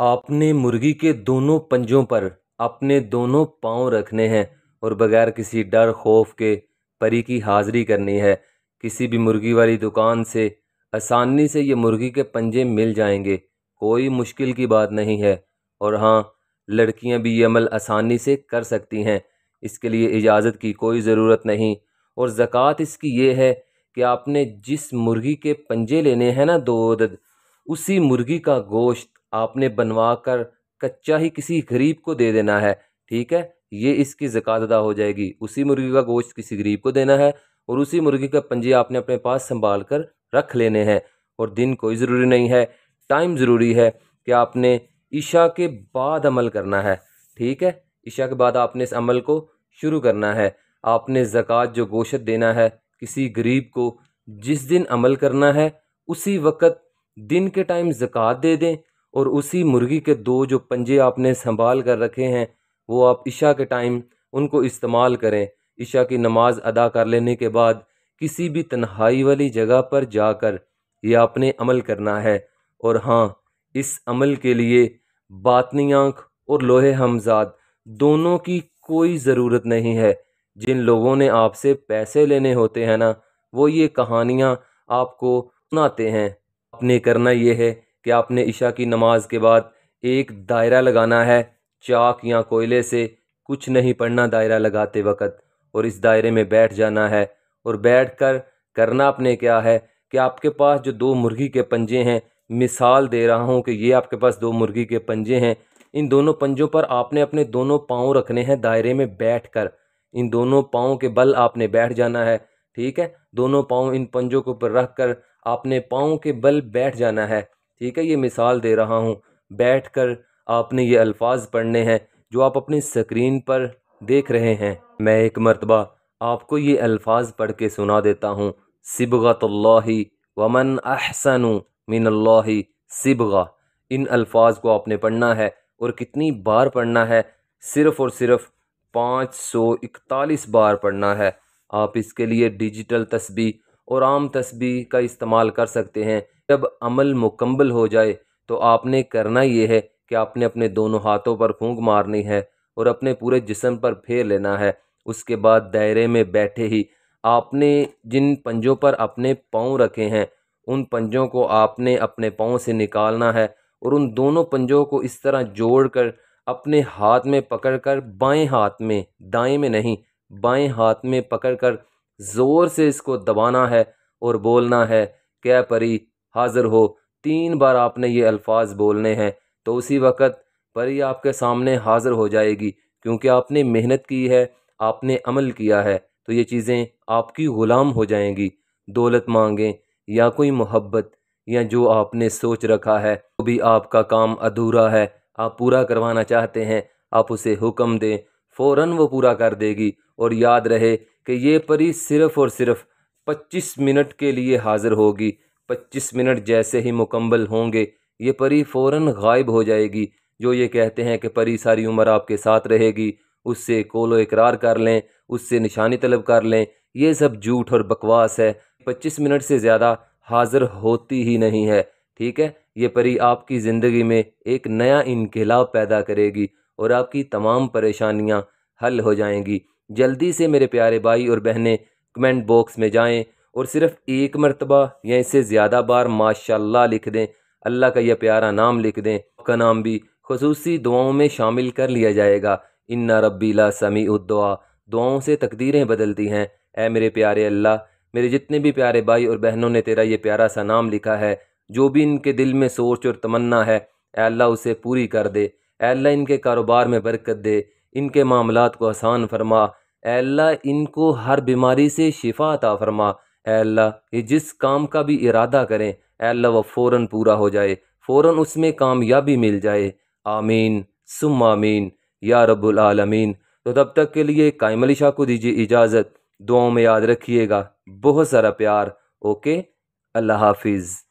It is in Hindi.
आपने मुर्गी के दोनों पंजों पर अपने दोनों पाँव रखने हैं और बगैर किसी डर खौफ के परी की हाज़री करनी है किसी भी मुर्गी वाली दुकान से आसानी से ये मुर्गी के पंजे मिल जाएंगे कोई मुश्किल की बात नहीं है और हाँ लड़कियां भी ये अमल आसानी से कर सकती हैं इसके लिए इजाज़त की कोई ज़रूरत नहीं और ज़क़़त इसकी ये है कि आपने जिस मुर्गी के पंजे लेने हैं ना दो उदद उसी मुर्गी का गोश्त आपने बनवा कर कच्चा ही किसी गरीब को दे देना है ठीक है ये इसकी ज़क़ात अदा हो जाएगी उसी मुर्गी का गोश्त किसी गरीब को देना है और उसी मुर्गी का पंजे आपने अपने पास संभाल कर रख लेने हैं और दिन कोई ज़रूरी नहीं है टाइम ज़रूरी है कि आपने ईशा के बाद अमल करना है ठीक है ईशा के बाद आपने इस अमल को शुरू करना है आपने ज़क़़त जो गोशत देना है किसी गरीब को जिस दिन अमल करना है उसी वक्त दिन के टाइम ज़क़़त दे दें और उसी मुर्गी के दो जो पंजे आपने संभाल कर रखे हैं वो आप इशा के टाइम उनको इस्तेमाल करें इशा की नमाज अदा कर लेने के बाद किसी भी तन्हाई वाली जगह पर जाकर ये आपने अमल करना है और हाँ इस अमल के लिए बातनी आँख और लोहे हमजाद दोनों की कोई ज़रूरत नहीं है जिन लोगों ने आपसे पैसे लेने होते हैं ना वो ये कहानियाँ आपको सुनाते हैं आपने करना ये है कि आपने इशा की नमाज के बाद एक दायरा लगाना है चाक या कोयले से कुछ नहीं पढ़ना दायरा लगाते वक़्त और इस दायरे में बैठ जाना है और बैठ कर करना आपने क्या है कि आपके पास जो दो मुर्गी के पंजे हैं मिसाल दे रहा हूँ कि ये आपके पास दो मुर्गी के पंजे हैं इन दोनों पंजों पर आपने अपने दोनों पाँव रखने हैं दायरे में बैठ कर इन दोनों पाँव के बल आपने बैठ जाना है ठीक है दोनों पाँव इन पंजों के ऊपर रख कर आपने पाँव के बल बैठ जाना है ठीक है ये मिसाल दे रहा हूँ बैठ कर आपने ये अल्फाज पढ़ने हैं जो आप अपनी स्क्रीन पर देख रहे हैं मैं एक मरतबा आपको ये अल्फाज पढ़ के सुना देता हूँ सिबगतल्ला वमन अहसन मिनल्ला सिबगा इन अल्फाज को आपने पढ़ना है और कितनी बार पढ़ना है सिर्फ़ और सिर्फ़ पाँच सौ इकतालीस बार पढ़ना है आप इसके लिए डिजिटल तस्बी और आम तस्बी का इस्तेमाल कर सकते हैं जब अमल मुकम्मल हो जाए तो आपने करना ये है कि आपने अपने दोनों हाथों पर फूंक मारनी है और अपने पूरे जिसम पर फेर लेना है उसके बाद दायरे में बैठे ही आपने जिन पंजों पर अपने पाँव रखे हैं उन पंजों को आपने अपने पाँव से निकालना है और उन दोनों पंजों को इस तरह जोड़कर अपने हाथ में पकड़कर बाएं हाथ में दाएं में नहीं बाएं हाथ में पकड़कर ज़ोर से इसको दबाना है और बोलना है क्या परी हाज़िर हो तीन बार आपने ये अल्फाज बोलने हैं तो उसी वक़्त परी आपके सामने हाज़िर हो जाएगी क्योंकि आपने मेहनत की है आपने अमल किया है तो ये चीज़ें आपकी ग़ुलाम हो जाएंगी दौलत मांगें या कोई मोहब्बत या जो आपने सोच रखा है वो तो भी आपका काम अधूरा है आप पूरा करवाना चाहते हैं आप उसे हुक्म दें फ़ौर वो पूरा कर देगी और याद रहे कि ये परी सिर्फ़ और सिर्फ़ पच्चीस मिनट के लिए हाज़िर होगी पच्चीस मिनट जैसे ही मुकम्मल होंगे ये परी फ़ौर गायब हो जाएगी जो ये कहते हैं कि परी सारी उम्र आपके साथ रहेगी उससे कोलो इकरार कर लें उससे निशानी तलब कर लें ये सब झूठ और बकवास है पच्चीस मिनट से ज़्यादा हाज़िर होती ही नहीं है ठीक है ये परी आपकी ज़िंदगी में एक नया इनकलाब पैदा करेगी और आपकी तमाम परेशानियाँ हल हो जाएंगी जल्दी से मेरे प्यारे भाई और बहनें कमेंट बॉक्स में जाएँ और सिर्फ़ एक मरतबा या इससे ज़्यादा बार माशाल्लाह लिख दें अल्लाह का यह प्यारा नाम लिख दें का नाम भी खसूस दुआओं में शामिल कर लिया जाएगा इन्ना रब्बी ला समी उद्दुआ दुआओं से तकदीरें बदलती हैं ऐ मेरे प्यारे अल्लाह मेरे जितने भी प्यारे भाई और बहनों ने तेरा ये प्यारा सा नाम लिखा है जो भी इनके दिल में सोच और तमन्ना है अल्लाह उसे पूरी कर दे अल्लाह इनके कारोबार में बरकत दे इनके मामला को आसान फरमा अल्लाह इनको हर बीमारी से शिफा अता फरमा अल्लाह ये जिस काम का भी इरादा करें अल्लाह वह फ़ौर पूरा हो जाए फ़ौर उसमें कामयाबी मिल जाए आमीन सुम आमीन या रबालमीन तो तब तक के लिए कायमली शाह को दीजिए इजाज़त दुआओं में याद रखिएगा बहुत सारा प्यार ओके अल्लाह हाफिज़